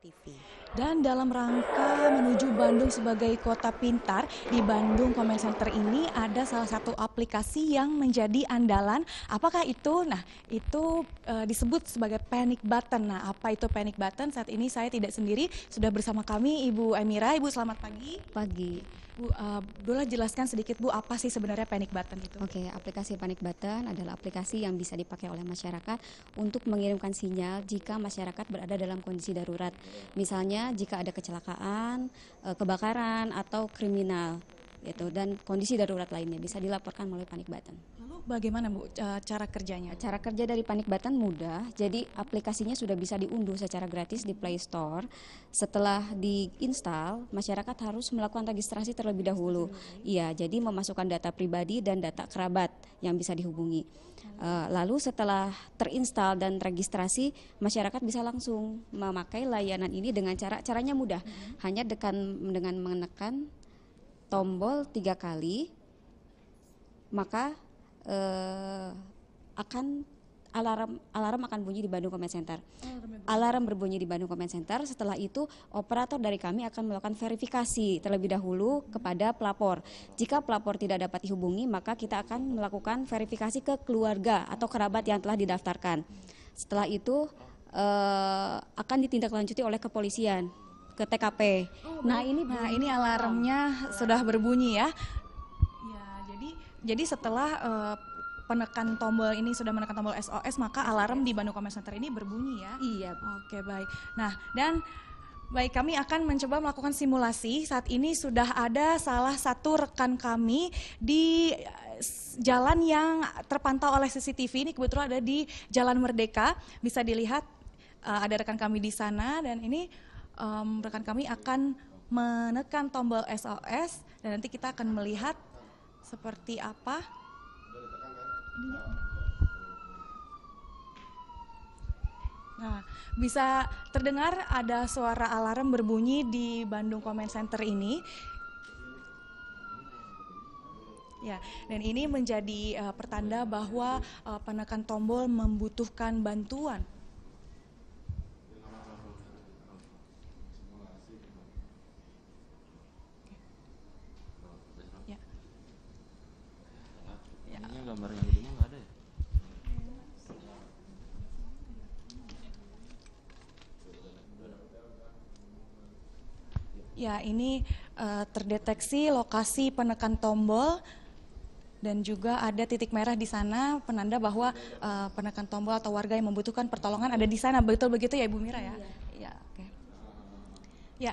TV. Dan dalam rangka menuju Bandung sebagai kota pintar, di Bandung Comment Center ini ada salah satu aplikasi yang menjadi andalan. Apakah itu? Nah, itu e, disebut sebagai panic button. Nah, apa itu panic button? Saat ini saya tidak sendiri, sudah bersama kami Ibu Emira. Ibu selamat pagi. Pagi. Bu, uh, eh, boleh jelaskan sedikit Bu apa sih sebenarnya panic button itu? Oke, okay, aplikasi panic button adalah aplikasi yang bisa dipakai oleh masyarakat untuk mengirimkan sinyal jika masyarakat berada dalam kondisi darurat. Misalnya jika ada kecelakaan eh, kebakaran atau kriminal gitu dan kondisi darurat lainnya bisa dilaporkan melalui Panic button. Lalu bagaimana Bu cara kerjanya? Cara kerja dari Panic button mudah. Jadi aplikasinya sudah bisa diunduh secara gratis di Play Store. Setelah diinstal, masyarakat harus melakukan registrasi terlebih dahulu. Iya, jadi memasukkan data pribadi dan data kerabat yang bisa dihubungi. Eh, lalu setelah terinstal dan registrasi, masyarakat bisa langsung memakai layanan ini dengan cara caranya mudah. Mm-hmm. Hanya dengan dengan menekan tombol tiga kali, maka eh, akan alarm alarm akan bunyi di Bandung Comment Center. Alarm berbunyi di Bandung Comment Center. Setelah itu operator dari kami akan melakukan verifikasi terlebih dahulu kepada pelapor. Jika pelapor tidak dapat dihubungi, maka kita akan melakukan verifikasi ke keluarga atau kerabat yang telah didaftarkan. Setelah itu eh, akan ditindaklanjuti oleh kepolisian ke TKP. Oh, nah ini nah ini alarmnya sudah berbunyi ya. Ya jadi jadi setelah uh, penekan tombol ini sudah menekan tombol SOS maka alarm di Bandung Commerce Center ini berbunyi ya. Iya. Oke baik. Nah dan Baik, kami akan mencoba melakukan simulasi. Saat ini sudah ada salah satu rekan kami di eh, jalan yang terpantau oleh CCTV. Ini kebetulan ada di Jalan Merdeka. Bisa dilihat eh, ada rekan kami di sana dan ini um, rekan kami akan menekan tombol SOS dan nanti kita akan melihat seperti apa. Nah, bisa terdengar ada suara alarm berbunyi di Bandung Comment Center ini. Ya, dan ini menjadi uh, pertanda bahwa uh, penekan tombol membutuhkan bantuan Ya, ini uh, terdeteksi lokasi penekan tombol dan juga ada titik merah di sana penanda bahwa uh, penekan tombol atau warga yang membutuhkan pertolongan ada di sana. Betul begitu ya Ibu Mira ya? Iya. Ya, oke. Ya,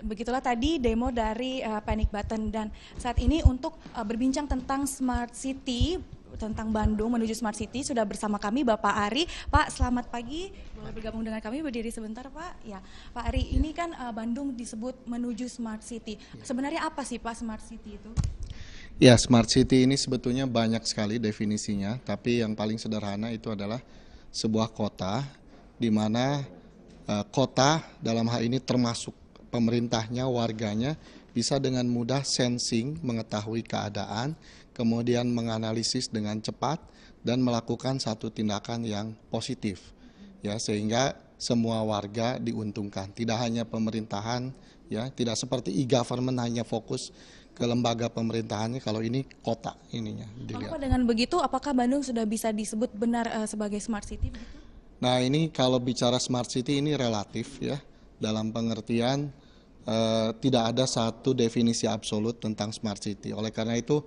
begitulah tadi demo dari uh, Panic Button dan saat ini untuk uh, berbincang tentang Smart City tentang Bandung menuju Smart City sudah bersama kami Bapak Ari. Pak, selamat pagi. Boleh bergabung dengan kami berdiri sebentar, Pak. Ya, Pak Ari, ya. ini kan uh, Bandung disebut menuju Smart City. Ya. Sebenarnya apa sih Pak Smart City itu? Ya, Smart City ini sebetulnya banyak sekali definisinya, tapi yang paling sederhana itu adalah sebuah kota di mana uh, kota dalam hal ini termasuk pemerintahnya, warganya bisa dengan mudah sensing, mengetahui keadaan, kemudian menganalisis dengan cepat dan melakukan satu tindakan yang positif. Ya, sehingga semua warga diuntungkan, tidak hanya pemerintahan ya, tidak seperti e-government hanya fokus ke lembaga pemerintahannya kalau ini kota ininya. Dilihat. Apa dengan begitu apakah Bandung sudah bisa disebut benar uh, sebagai smart city? Nah, ini kalau bicara smart city ini relatif ya dalam pengertian Eh, tidak ada satu definisi absolut tentang smart city. Oleh karena itu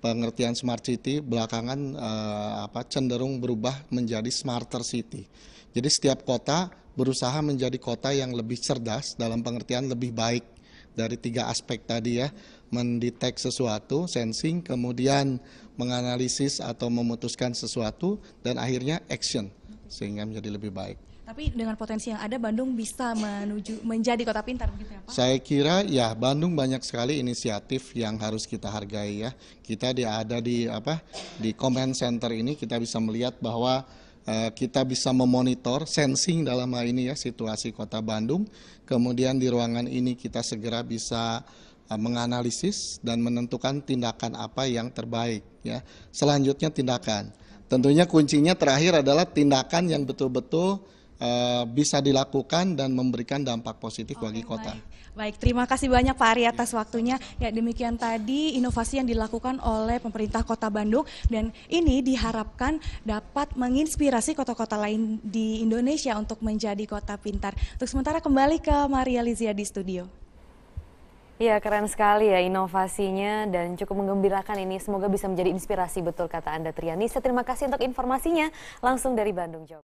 pengertian smart city belakangan eh, apa cenderung berubah menjadi smarter city. Jadi setiap kota berusaha menjadi kota yang lebih cerdas dalam pengertian lebih baik dari tiga aspek tadi ya mendetek sesuatu sensing kemudian menganalisis atau memutuskan sesuatu dan akhirnya action sehingga menjadi lebih baik tapi dengan potensi yang ada Bandung bisa menuju menjadi kota pintar begitu ya Pak? Saya kira ya Bandung banyak sekali inisiatif yang harus kita hargai ya. Kita di, ada di apa di comment center ini kita bisa melihat bahwa eh, kita bisa memonitor sensing dalam hal ini ya situasi kota Bandung. Kemudian di ruangan ini kita segera bisa eh, menganalisis dan menentukan tindakan apa yang terbaik ya. Selanjutnya tindakan. Tentunya kuncinya terakhir adalah tindakan yang betul-betul Eh, bisa dilakukan dan memberikan dampak positif Oke, bagi kota. Baik. baik, terima kasih banyak Pak Ari atas waktunya. Ya demikian tadi inovasi yang dilakukan oleh pemerintah Kota Bandung dan ini diharapkan dapat menginspirasi kota-kota lain di Indonesia untuk menjadi kota pintar. Untuk sementara kembali ke Maria Lizia di studio. ya keren sekali ya inovasinya dan cukup menggembirakan ini. Semoga bisa menjadi inspirasi betul kata Anda Trianisa. Terima kasih untuk informasinya langsung dari Bandung, Jawa